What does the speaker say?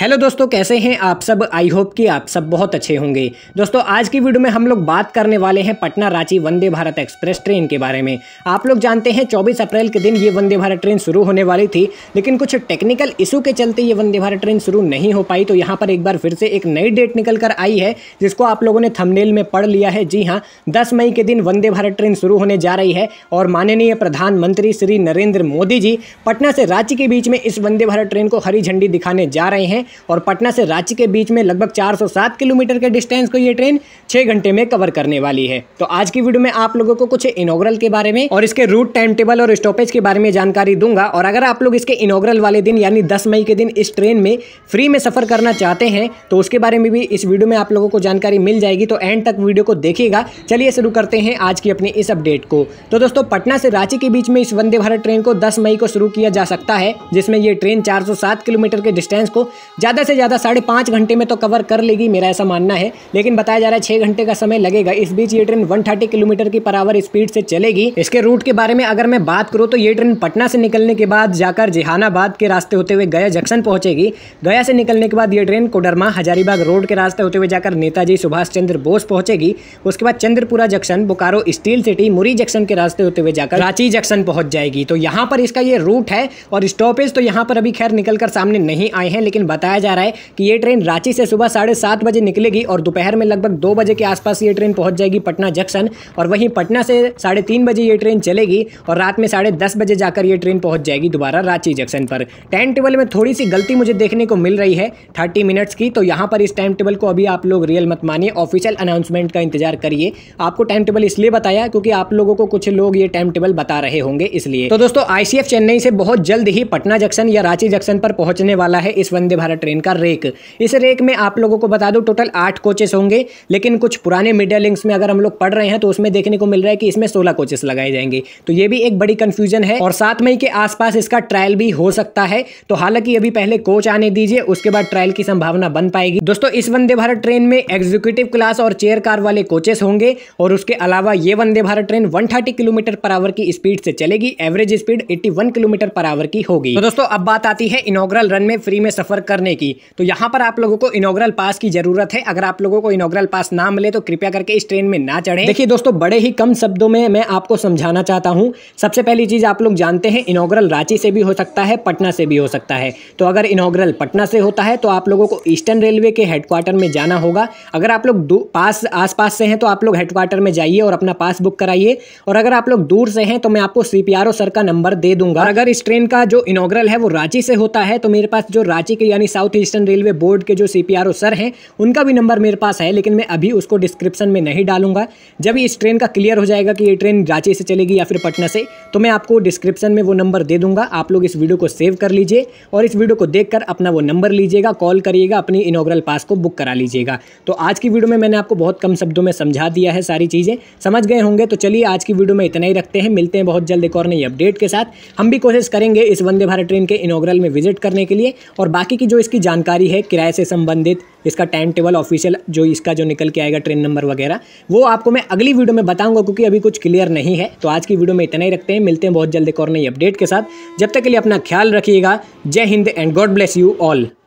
hello दोस्तों कैसे हैं आप सब आई होप कि आप सब बहुत अच्छे होंगे दोस्तों आज की वीडियो में हम लोग बात करने वाले हैं पटना रांची वंदे भारत एक्सप्रेस ट्रेन के बारे में आप लोग जानते हैं 24 अप्रैल के दिन ये वंदे भारत ट्रेन शुरू होने वाली थी लेकिन कुछ टेक्निकल इशू के चलते ये वंदे भारत ट्रेन शुरू नहीं हो पाई तो यहाँ पर एक बार फिर से एक नई डेट निकल कर आई है जिसको आप लोगों ने थमनेल में पढ़ लिया है जी हाँ दस मई के दिन वंदे भारत ट्रेन शुरू होने जा रही है और माननीय प्रधानमंत्री श्री नरेंद्र मोदी जी पटना से रांची के बीच में इस वंदे भारत ट्रेन को हरी झंडी दिखाने जा रहे हैं और पटना से रांची के बीच में लगभग 407 किलोमीटर के डिस्टेंस को ये ट्रेन छः घंटे में कवर करने वाली है तो आज की वीडियो में आप लोगों को कुछ इनोग्रल के बारे में और इसके रूट टाइम टेबल और स्टॉपेज के बारे में जानकारी दूंगा और अगर आप लोग इसके इनोग्रल वाले दिन यानी दस मई के दिन इस ट्रेन में फ्री में सफ़र करना चाहते हैं तो उसके बारे में भी इस वीडियो में आप लोगों को जानकारी मिल जाएगी तो एंड तक वीडियो को देखिएगा चलिए शुरू करते हैं आज की अपनी इस अपडेट को तो दोस्तों पटना से रांची के बीच में इस वंदे भारत ट्रेन को 10 मई को शुरू किया जा सकता है जिसमें यह ट्रेन 407 किलोमीटर के डिस्टेंस को ज़्यादा से ज़्यादा साढ़े पाँच घंटे में तो कवर कर लेगी मेरा ऐसा मानना है लेकिन बताया जा रहा है छः घंटे का समय लगेगा इस बीच ये ट्रेन वन किलोमीटर की पर आवर स्पीड से चलेगी इसके रूट के बारे में अगर मैं बात करूँ तो ये ट्रेन पटना से निकलने के बाद जाकर जहानाबाद के रास्ते होते हुए गया जंक्शन पहुंचेगी गया से निकलने के बाद ये ट्रेन कोडरमा हजारीबाग रोड के रास्ते होते हुए जाकर नेताजी सुभाष चंद्र बोस पहुंचेगी उसके बाद Chandrapura junction Bokaro steel city Muri junction के रास्ते होते हुए जाकर रांची जंक्शन पहुंच जाएगी तो यहाँ पर इसका ये रूट है और स्टॉपेज तो यहाँ पर अभी खैर निकलकर सामने नहीं आए हैं लेकिन बताया बताया जा रहा है कि ये ट्रेन रांची से सुबह साढ़े सात बजे निकलेगी और दोपहर में लगभग दो बजे के आसपास ये ट्रेन पहुंच जाएगी पटना जंक्शन और वहीं पटना से साढ़े तीन बजे ये ट्रेन चलेगी और रात में साढ़े दस बजे जाकर ये ट्रेन पहुंच जाएगी दोबारा रांची जंक्शन पर टाइम टेबल में थोड़ी सी गलती मुझे देखने को मिल रही है थर्टी मिनट्स की तो यहाँ पर इस टाइम टेबल को अभी आप लोग रियल मत मानिए ऑफिशियल अनाउंसमेंट का इंतजार करिए आपको टाइम टेबल इसलिए बताया क्योंकि आप लोगों को कुछ लोग ये टाइम टेबल बता रहे होंगे इसलिए तो दोस्तों आईसीएफ चेन्नई से बहुत जल्द ही पटना जंक्शन या रांची जंक्शन पर पहुंचने वाला है इस वंदे भारत ट्रेन का रेक इस रेक में आप लोगों को बता दूँ टोटल आठ कोचेस होंगे लेकिन कुछ पुराने मीडिया लिंक्स में अगर हम लोग पढ़ रहे हैं तो उसमें देखने को मिल रहा है कि इसमें सोलह कोचेस लगाए जाएंगे तो ये भी एक बड़ी कन्फ्यूजन है और सात मई के आसपास इसका ट्रायल भी हो सकता है तो हालांकि अभी पहले कोच आने दीजिए उसके बाद ट्रायल की संभावना बन पाएगी दोस्तों इस वंदे भारत ट्रेन में एग्जीक्यूटिव क्लास और चेयर कार वाले कोचेस होंगे और उसके अलावा ये Vande Bharat train 130 kilometre per hour की स्पीड से चलेगी average speed 81 kilometre per hour की होगी तो दोस्तों अब बात आती है इनोग्रल रन में फ्री में सफर कर करने की तो यहाँ पर आप लोगों को इनोग्रल पास की जरूरत है अगर आप लोगों को इनोग्रल पास ना मिले तो कृपया करके इस ट्रेन में ना चढ़े देखिए दोस्तों बड़े ही कम शब्दों में मैं आपको समझाना चाहता हूँ सबसे पहली चीज़ आप लोग जानते हैं इनोग्रल रांची से भी हो सकता है पटना से भी हो सकता है तो अगर इनोग्रल पटना से होता है तो आप लोगों को ईस्टर्न रेलवे के हेडक्वार्टर में जाना होगा अगर आप लोग पास आसपास से हैं तो आप लोग हेडक्वार्टर में जाइए और अपना पास बुक कराइए और अगर आप लोग दूर से हैं तो मैं आपको सी सर का नंबर दे दूंगा अगर इस ट्रेन का जो इनोग्रल है वो रांची से होता है तो मेरे पास जो रांची के यानी साउथ ईस्टर्न रेलवे बोर्ड के जो सी सर हैं उनका भी नंबर मेरे पास है लेकिन मैं अभी उसको डिस्क्रिप्शन में नहीं डालूंगा जब इस ट्रेन का क्लियर हो जाएगा कि ये ट्रेन रांची से चलेगी या फिर पटना से तो मैं आपको डिस्क्रिप्शन में वो नंबर दे दूंगा आप लोग इस वीडियो को सेव कर लीजिए और इस वीडियो को देख अपना वो नंबर लीजिएगा कॉल करिएगा अपनी इनोग्रल पास को बुक करा लीजिएगा तो आज की वीडियो में मैंने आपको बहुत कम शब्दों में समझा दिया है सारी चीज़ें समझ गए होंगे तो चलिए आज की वीडियो में इतना ही रखते हैं मिलते हैं बहुत जल्द एक और नई अपडेट के साथ हम भी कोशिश करेंगे इस वंदे भारत ट्रेन के इनोग्रल में विजिट करने के लिए और बाकी की जो इसकी जानकारी है किराए से संबंधित इसका टाइम टेबल ऑफिशियल जो इसका जो निकल के आएगा ट्रेन नंबर वगैरह वो आपको मैं अगली वीडियो में बताऊंगा क्योंकि अभी कुछ क्लियर नहीं है तो आज की वीडियो में इतना ही रखते हैं मिलते हैं बहुत जल्द एक और नई अपडेट के साथ जब तक के लिए अपना ख्याल रखिएगा Jai Hind and God bless you all